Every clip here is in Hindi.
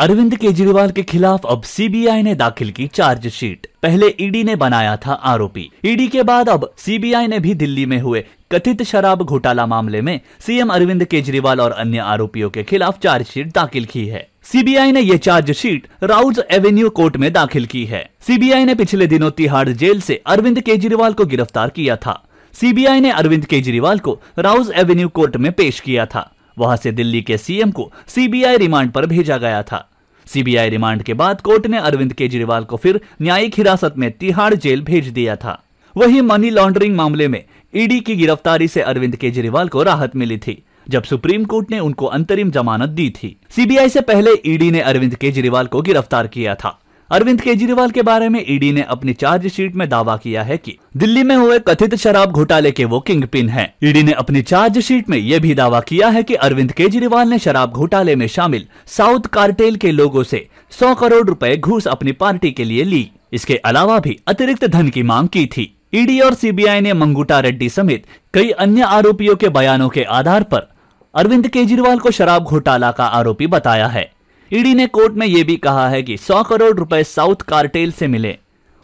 अरविंद केजरीवाल के खिलाफ अब सीबीआई ने दाखिल की चार्जशीट पहले ईडी e ने बनाया था आरोपी ईडी e के बाद अब सीबीआई ने भी दिल्ली में हुए कथित शराब घोटाला मामले में सीएम अरविंद केजरीवाल और अन्य आरोपियों के खिलाफ चार्जशीट दाखिल की है सीबीआई ने ये चार्जशीट राउज एवेन्यू कोर्ट में दाखिल की है सीबीआई ने पिछले दिनों तिहाड़ जेल से अरविंद केजरीवाल को गिरफ्तार किया था सीबीआई ने अरविंद केजरीवाल को राउज एवेन्यू कोर्ट में पेश किया था वहां से दिल्ली के सीएम को सीबीआई रिमांड पर भेजा गया था सीबीआई रिमांड के बाद कोर्ट ने अरविंद केजरीवाल को फिर न्यायिक हिरासत में तिहाड़ जेल भेज दिया था वही मनी लॉन्ड्रिंग मामले में ईडी की गिरफ्तारी से अरविंद केजरीवाल को राहत मिली थी जब सुप्रीम कोर्ट ने उनको अंतरिम जमानत दी थी सीबीआई से पहले ईडी ने अरविंद केजरीवाल को गिरफ्तार किया था अरविंद केजरीवाल के बारे में ईडी ने अपनी चार्जशीट में दावा किया है कि दिल्ली में हुए कथित शराब घोटाले के वो किंग पिन है ईडी ने अपनी चार्जशीट में यह भी दावा किया है कि अरविंद केजरीवाल ने शराब घोटाले में शामिल साउथ कार्टेल के लोगों से 100 करोड़ रुपए घूस अपनी पार्टी के लिए ली इसके अलावा भी अतिरिक्त धन की मांग की थी ईडी और सीबीआई ने मंगूटा रेड्डी समेत कई अन्य आरोपियों के बयानों के आधार पर अरविंद केजरीवाल को शराब घोटाला का आरोपी बताया है ईडी ने कोर्ट में यह भी कहा है कि 100 करोड़ रुपए साउथ कार्टेल से मिले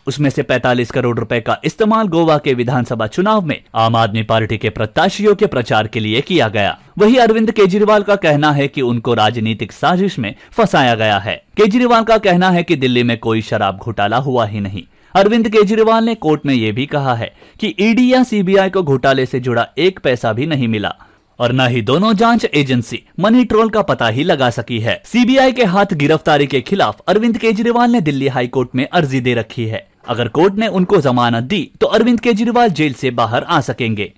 उसमें से 45 करोड़ रुपए का इस्तेमाल गोवा के विधानसभा चुनाव में आम आदमी पार्टी के प्रत्याशियों के प्रचार के लिए किया गया वही अरविंद केजरीवाल का कहना है कि उनको राजनीतिक साजिश में फंसाया गया है केजरीवाल का कहना है कि दिल्ली में कोई शराब घोटाला हुआ ही नहीं अरविंद केजरीवाल ने कोर्ट में यह भी कहा है कि ईडी या सीबीआई को घोटाले से जुड़ा एक पैसा भी नहीं मिला और न ही दोनों जांच एजेंसी मनी ट्रोल का पता ही लगा सकी है सीबीआई के हाथ गिरफ्तारी के खिलाफ अरविंद केजरीवाल ने दिल्ली हाई कोर्ट में अर्जी दे रखी है अगर कोर्ट ने उनको जमानत दी तो अरविंद केजरीवाल जेल से बाहर आ सकेंगे